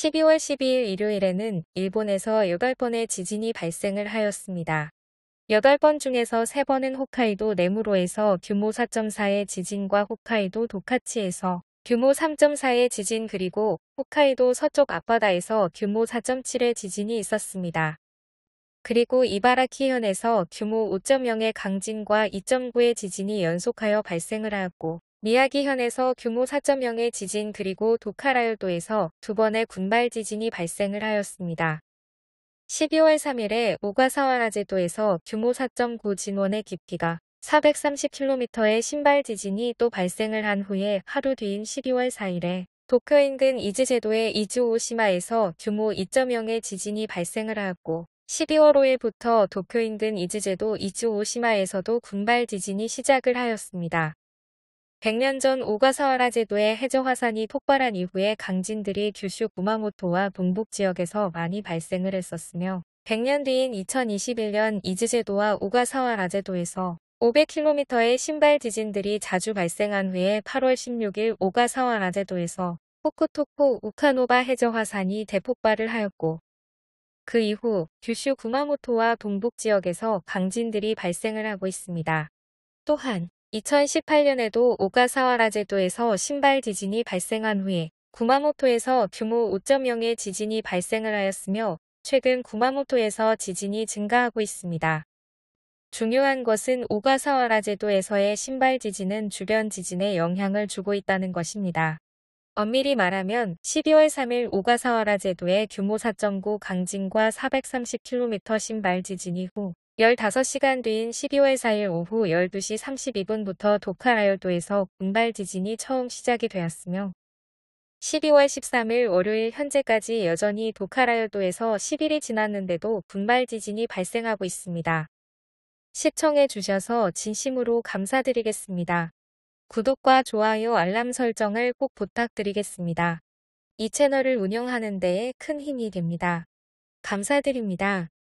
12월 12일 일요일에는 일본에서 8번의 지진이 발생을 하였습니다. 8번 중에서 3번은 홋카이도 네무로에서 규모 4.4의 지진과 홋카이도 도카치에서 규모 3.4의 지진 그리고 홋카이도 서쪽 앞바다에서 규모 4.7의 지진이 있었습니다. 그리고 이바라키현에서 규모 5.0의 강진과 2.9의 지진이 연속하여 발생을 하였고 미야기현에서 규모 4.0의 지진 그리고 도카라열도에서 두 번의 군발 지진이 발생을 하였습니다. 12월 3일에 오가사와라제도에서 규모 4.9 진원의 깊이가 430km의 신발 지진이 또 발생을 한 후에 하루 뒤인 12월 4일에 도쿄 인근 이즈제도의 이즈오시마에서 규모 2.0의 지진이 발생을 하였고 12월 5일부터 도쿄 인근 이즈제도 이즈오시마에서도 군발 지진이 시작을 하였습니다. 100년 전 오가사와라 제도의 해저 화산이 폭발한 이후에 강진들이 규슈 구마모토와 동북 지역에서 많이 발생을 했었으며 100년 뒤인 2021년 이즈제도와 오가사와라 제도에서 500km의 신발 지진들이 자주 발생한 후에 8월 16일 오가사와라 제도에서 포쿠토쿠 우카노바 해저 화산이 대폭발을 하였고 그 이후 규슈 구마모토와 동북 지역에서 강진들이 발생을 하고 있습니다. 또한 2018년에도 오가사와라 제도에서 신발 지진이 발생한 후에 구마모토에서 규모 5.0의 지진이 발생을 하였으며 최근 구마모토에서 지진이 증가하고 있습니다. 중요한 것은 오가사와라 제도에서의 신발 지진은 주변 지진에 영향을 주고 있다는 것입니다. 엄밀히 말하면 12월 3일 오가사와라 제도의 규모 4.9 강진과 430km 신발 지진 이후 15시간 뒤인 12월 4일 오후 12시 32분부터 도카라열도에서 군발 지진이 처음 시작이 되었으며 12월 13일 월요일 현재까지 여전히 도카라열도에서 10일이 지났는데도 분발 지진이 발생하고 있습니다. 시청해 주셔서 진심으로 감사드리겠습니다. 구독과 좋아요 알람 설정을 꼭 부탁드리겠습니다. 이 채널을 운영하는 데에 큰 힘이 됩니다. 감사드립니다.